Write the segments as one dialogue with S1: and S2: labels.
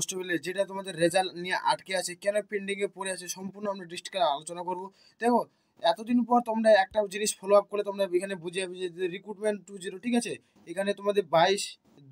S1: কনস্টেবলের যেটা তোমাদের রেজাল্ট নিয়ে আটকে আছে কেন পেন্ডিংয়ে পড়ে আছে সম্পূর্ণ আমরা ডিস্ট্রিক্টে আলোচনা করব দেখো এতদিন পর তোমরা একটা জিনিস ফলো আপ করে তোমরা এখানে বুঝে যে রিক্রুটমেন্ট টু জিরো ঠিক আছে এখানে তোমাদের বাইশ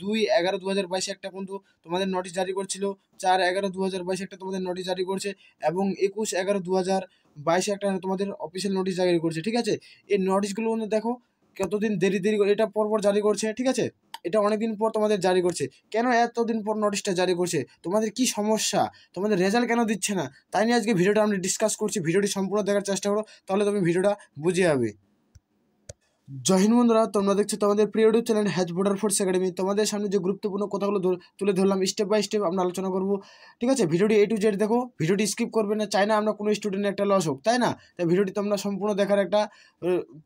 S1: দুই এগারো দু হাজার বাইশে একটা কিন্তু তোমাদের নোটিশ জারি করছিল চার এগারো দু হাজার বাইশে একটা তোমাদের নোটিশ জারি করছে এবং একুশ এগারো দু হাজার বাইশে একটা তোমাদের অফিসিয়াল নোটিশ জারি করছে ঠিক আছে এই নোটিশগুলো দেখো কতদিন দেরি দেরি করে এটা পরপর জারি করছে ঠিক আছে এটা অনেকদিন পর তোমাদের জারি করছে কেন এতদিন পর নোটিশটা জারি করছে তোমাদের কি সমস্যা তোমাদের রেজাল্ট কেন দিচ্ছে না তাই নিয়ে আজকে ভিডিওটা আমরা ডিসকাস করছি ভিডিওটি সম্পূর্ণ দেখার চেষ্টা করো তাহলে তুমি ভিডিওটা বুঝে যাবে জহিন বন্ধুরা তোমরা দেখছো তোমাদের প্রিয় ইউটিউব চ্যানেল হ্যাজ ভোটার ফোর্স একাডেমি তোমাদের সামনে যে গুরুত্বপূর্ণ কথাগুলো তুলে ধরলাম স্টেপ বাই স্টেপ আমরা আলোচনা করব ঠিক আছে ভিডিওটি এ টু জেড দেখো ভিডিওটি স্কিপ করবে না চাই না আমরা কোনো স্টুডেন্টের একটা লস হোক তাই না তাই ভিডিওটি তোমরা সম্পূর্ণ দেখার একটা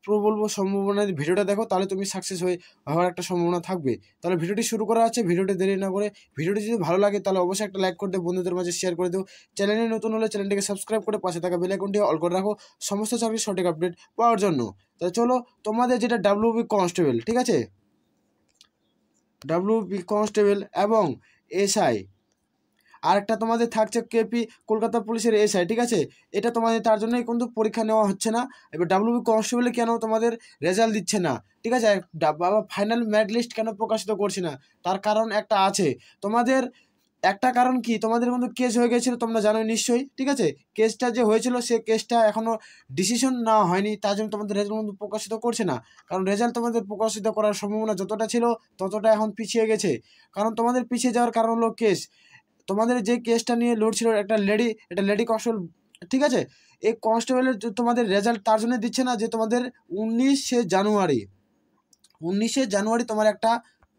S1: প্রবল সম্ভাবনা ভিডিওটা দেখো তাহলে তুমি সাকসেস হয়ে হওয়ার একটা সম্ভাবনা থাকবে তাহলে ভিডিওটি শুরু করা আছে ভিডিওটি দেরি না করে ভিডিওটি যদি ভালো লাগে তাহলে অবশ্যই একটা লাইক করে দেবো বন্ধুদের মাঝে শেয়ার করে দেবো চ্যানেলে নতুন হলে চ্যানেলটিকে সাবস্ক্রাইব করে পাশে থাকা বেলাইকনটি অল করে রাখো সমস্ত চাকরির সঠিক আপডেট পাওয়ার জন্য তাহলে চলো তোমাদের যেটা বি কনস্টেবল ঠিক আছে ডাব্লিউবি কনস্টেবল এবং এসআই আরেকটা তোমাদের থাকছে কেপি কলকাতা পুলিশের এসআই ঠিক আছে এটা তোমাদের তার জন্যই কিন্তু পরীক্ষা নেওয়া হচ্ছে না এবার ডাব্লিউবি কনস্টেবলে কেন তোমাদের রেজাল্ট দিচ্ছে না ঠিক আছে ফাইনাল ম্যারিট লিস্ট কেন প্রকাশিত করছে না তার কারণ একটা আছে তোমাদের একটা কারণ কি তোমাদের মধ্যে কেস হয়ে গেছিলো তোমরা জানো নিশ্চয়ই ঠিক আছে কেসটা যে হয়েছিল সে কেসটা এখনও ডিসিশন না হয়নি তার জন্য তোমাদের রেজাল্ট কিন্তু প্রকাশিত করছে না কারণ রেজাল্ট তোমাদের প্রকাশিত করার সম্ভাবনা যতটা ছিল ততটা এখন পিছিয়ে গেছে কারণ তোমাদের পিছিয়ে যাওয়ার কারণ হলো কেস তোমাদের যে কেসটা নিয়ে লড়ছিল একটা লেডি একটা লেডি কনস্টেবল ঠিক আছে এই কনস্টেবলের তোমাদের রেজাল্ট তার জন্য দিচ্ছে না যে তোমাদের উনিশে জানুয়ারি উনিশে জানুয়ারি তোমার একটা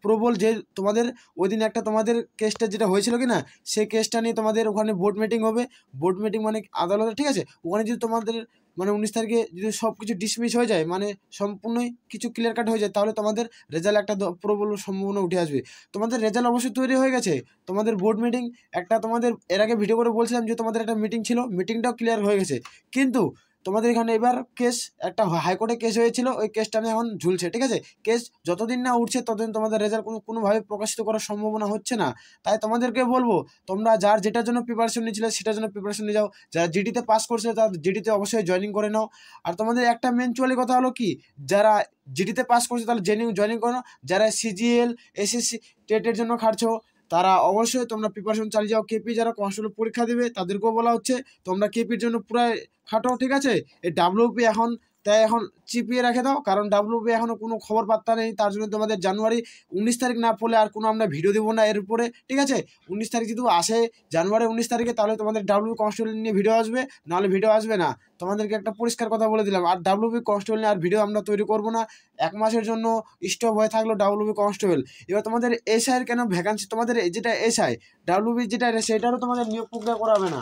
S1: প্রবল যে তোমাদের ওই দিন একটা তোমাদের কেসটা যেটা হয়েছিল কি না সেই কেসটা নিয়ে তোমাদের ওখানে বোর্ড মিটিং হবে বোর্ড মিটিং মানে আদালতে ঠিক আছে ওখানে যদি তোমাদের মানে উনিশ তারিখে যদি সব কিছু ডিসমিস হয়ে যায় মানে সম্পূর্ণই কিছু ক্লিয়ার কাট হয়ে যায় তাহলে তোমাদের রেজাল্ট একটা প্রবল সম্ভাবনা উঠে আসবে তোমাদের রেজাল্ট অবশ্যই তৈরি হয়ে গেছে তোমাদের বোর্ড মিটিং একটা তোমাদের এর আগে ভিডিও করে বলছিলাম যে তোমাদের একটা মিটিং ছিল মিটিংটাও ক্লিয়ার হয়ে গেছে কিন্তু তোমাদের এখানে এবার কেস একটা হাইকোর্টে কেস হয়েছিল ওই কেসটা নিয়ে এখন ঝুলছে ঠিক আছে কেস যতদিন না উঠছে ততদিন তোমাদের রেজাল্ট কোনো কোনোভাবে প্রকাশিত করার সম্ভাবনা হচ্ছে না তাই তোমাদেরকে বলবো তোমরা যার যেটার জন্য প্রিপারেশন নিয়েছিলে সেটার জন্য প্রিপারেশন নিয়ে যাও যারা জিডিতে পাস করছে তার জিডিতে অবশ্যই জয়েনিং করে নাও আর তোমাদের একটা মেনচুয়ালি কথা হলো কি যারা জিডিতে পাস করছে তাহলে জেনিং করে নাও যারা সিজিএল এসএসসি টেটের জন্য খাটছো তারা অবশ্যই তোমরা প্রিপারেশন চালিয়ে যাও কেপি যারা কনস্টেবল পরীক্ষা দেবে তাদেরকেও বলা হচ্ছে তোমরা কেপির জন্য পুরাই খাটো ঠিক আছে এই ডাব্লিউপি এখন তাই এখন চিপিয়ে রেখে দাও কারণ ডাব্লিউবি এখনও কোনো খবর পাত্তা নেই তার জন্য তোমাদের জানুয়ারি উনিশ তারিখ না পড়লে আর কোনো আমরা ভিডিও দেবো না এর উপরে ঠিক আছে উনিশ তারিখ যদি আসে জানুয়ারি উনিশ তারিখে তাহলে তোমাদের ডাব্লিউবি কনস্টেবল নিয়ে ভিডিও আসবে নাহলে ভিডিও আসবে না তোমাদেরকে একটা পরিষ্কার কথা বলে দিলাম আর ডাব্লিউবি কনস্টেবল নিয়ে আর ভিডিও আমরা তৈরি করব না এক মাসের জন্য স্টপ হয়ে থাকলো ডাব্লিউবি কনস্টেবল এবার তোমাদের এসআইয়ের কেন ভ্যাকান্সি তোমাদের যেটা এসআই ডাব্লিউবি যেটা সেটারও তোমাদের নিয়োগ প্রক্রিয়া করাবে না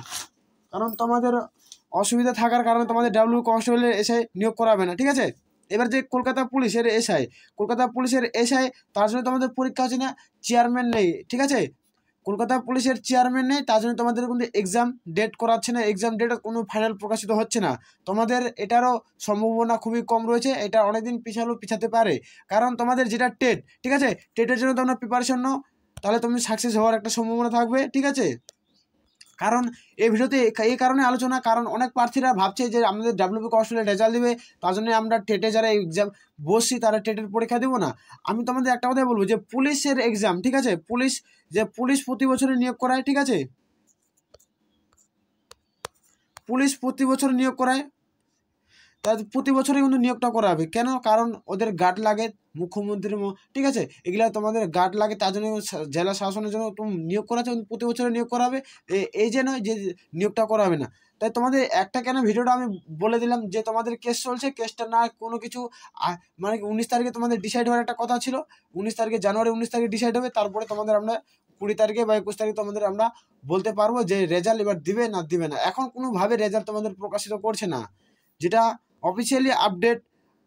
S1: কারণ তোমাদের অসুবিধা থাকার কারণে তোমাদের ডাব্লিউ কনস্টেবলের এসআই নিয়োগ করাবে না ঠিক আছে এবার যে কলকাতা পুলিশের এসআই কলকাতা পুলিশের এসআই তার জন্য তোমাদের পরীক্ষা হচ্ছে না চেয়ারম্যান নেই ঠিক আছে কলকাতা পুলিশের চেয়ারম্যান নেই তার জন্য তোমাদের কিন্তু এক্সাম ডেট করাচ্ছে না এক্সাম ডেট কোনো ফাইনাল প্রকাশিত হচ্ছে না তোমাদের এটারও সম্ভাবনা খুবই কম রয়েছে এটা অনেকদিন পিছালো পিছাতে পারে কারণ তোমাদের যেটা টেট ঠিক আছে টেটের জন্য তোমরা প্রিপারেশন নাও তাহলে তুমি সাকসেস হওয়ার একটা সম্ভাবনা থাকবে ঠিক আছে কারণ এই ভিডিওতে এই কারণে আলোচনা কারণ অনেক প্রার্থীরা ভাবছে যে আমাদের ডাব্লিউপি কনস্টেবলের রেজাল্ট দেবে তার জন্য আমরা টেটে যারা এক্সাম বসছি তারা টেটের পরীক্ষা দেবো না আমি তোমাদের একটা কথাই বলবো যে পুলিশের এক্সাম ঠিক আছে পুলিশ যে পুলিশ প্রতি বছরে নিয়োগ করায় ঠিক আছে পুলিশ প্রতি বছর নিয়োগ করায় তা প্রতি বছরে কিন্তু নিয়োগটা করা হবে কেন কারণ ওদের গার্ড লাগে মুখ্যমন্ত্রী ঠিক আছে এগুলো তোমাদের গার্ড লাগে তার জন্য জেলা শাসনের জন্য তুমি নিয়োগ করা হচ্ছে প্রতি বছরে নিয়োগ করা হবে এই যে নয় যে নিয়োগটা করা হবে না তাই তোমাদের একটা কেন ভিডিওটা আমি বলে দিলাম যে তোমাদের কেস চলছে কেসটা না কোনো কিছু মানে উনিশ তারিখে তোমাদের ডিসাইড হওয়ার একটা কথা ছিল উনিশ তারিখে জানুয়ারি উনিশ তারিখে ডিসাইড হবে তারপরে তোমাদের আমরা কুড়ি তারিখে বা একুশ তারিখে তোমাদের আমরা বলতে পারবো যে রেজাল্ট এবার দিবে না দিবে না এখন কোনোভাবে রেজাল্ট তোমাদের প্রকাশিত করছে না যেটা অফিসিয়ালি আপডেট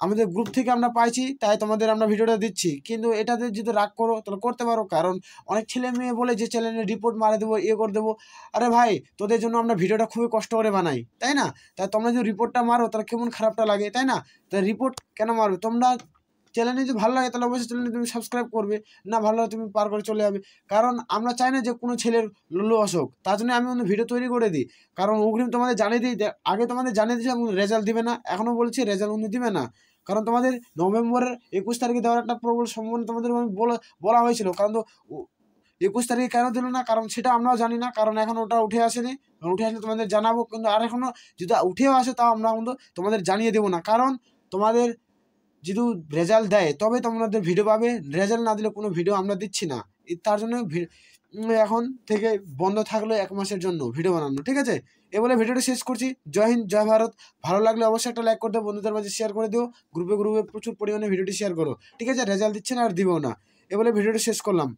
S1: আমাদের গ্রুপ থেকে আমরা পাইছি তাই তোমাদের আমরা ভিডিওটা দিচ্ছি কিন্তু এটাতে যদি রাগ করো তাহলে করতে পারো কারণ অনেক ছেলে মেয়ে বলে যে চ্যানেলে রিপোর্ট মারে দেবো ইয়ে করে দেবো আরে ভাই তোদের জন্য আমরা ভিডিওটা খুবই কষ্ট করে বানাই তাই না তাই তোমরা যদি রিপোর্টটা মারো তাহলে কেমন খারাপটা লাগে তাই না তাই রিপোর্ট কেন মারবে তোমরা চ্যানেল যদি ভালো লাগে তাহলে অবশ্যই চ্যানেলে তুমি সাবস্ক্রাইব করবে না ভালো লাগে তুমি পার করে চলে যাবে কারণ আমরা চাই না যে কোনো ছেলের লুলু অসুখ তার জন্য আমি অন্য ভিডিও তৈরি করে দিই কারণ অগ্রিম তোমাদের জানিয়ে দিই আগে তোমাদের জানিয়ে দিয়েছি রেজাল্ট দিবে না এখনও বলছি রেজাল্ট উনি দিবে না কারণ তোমাদের নভেম্বরের একুশ তারিখে দেওয়ার একটা প্রবল সম্ভাবনা তোমাদের আমি বলা হয়েছিল কারণ তো একুশ তারিখে কেন দিল না কারণ সেটা আমরাও জানি না কারণ এখন ওটা উঠে আসেনি উঠে আসলে তোমাদের জানাবো কিন্তু আর এখনও যদি উঠেও আসে তাও আমরা কিন্তু তোমাদের জানিয়ে দেবো না কারণ তোমাদের যদি রেজাল্ট দেয় তবে তোমাদের ভিডিও পাবে রেজাল্ট না দিলে কোনো ভিডিও আমরা দিচ্ছি না তার জন্য এখন থেকে বন্ধ থাকলো এক মাসের জন্য ভিডিও বানানো ঠিক আছে এ বলে ভিডিওটা শেষ করছি জয় হিন্দ জয় ভারত ভালো লাগলে অবশ্যই একটা লাইক করে দেবো বন্ধুদের মাঝে শেয়ার করে দিও গ্রুপে গ্রুপে প্রচুর পরিমাণে ভিডিওটি শেয়ার করো ঠিক আছে রেজাল্ট দিচ্ছে না আর দিবেও না এ বলে ভিডিওটা শেষ করলাম